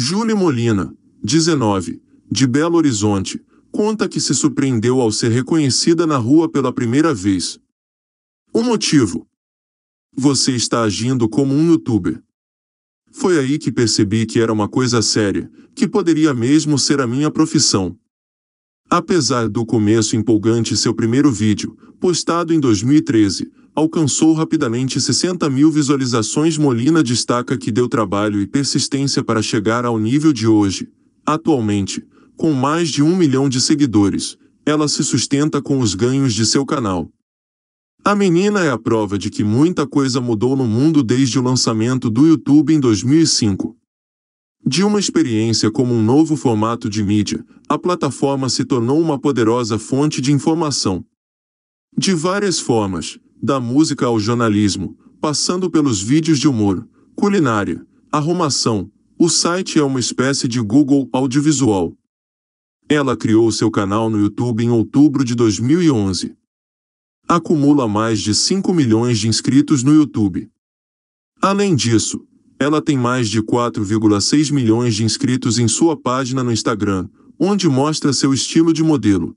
Júlio Molina, 19, de Belo Horizonte, conta que se surpreendeu ao ser reconhecida na rua pela primeira vez. O motivo? Você está agindo como um youtuber. Foi aí que percebi que era uma coisa séria, que poderia mesmo ser a minha profissão. Apesar do começo empolgante seu primeiro vídeo, postado em 2013, alcançou rapidamente 60 mil visualizações. Molina destaca que deu trabalho e persistência para chegar ao nível de hoje. Atualmente, com mais de um milhão de seguidores, ela se sustenta com os ganhos de seu canal. A menina é a prova de que muita coisa mudou no mundo desde o lançamento do YouTube em 2005. De uma experiência como um novo formato de mídia, a plataforma se tornou uma poderosa fonte de informação. De várias formas, da música ao jornalismo, passando pelos vídeos de humor, culinária, arrumação, o site é uma espécie de Google audiovisual. Ela criou seu canal no YouTube em outubro de 2011. Acumula mais de 5 milhões de inscritos no YouTube. Além disso, ela tem mais de 4,6 milhões de inscritos em sua página no Instagram, onde mostra seu estilo de modelo.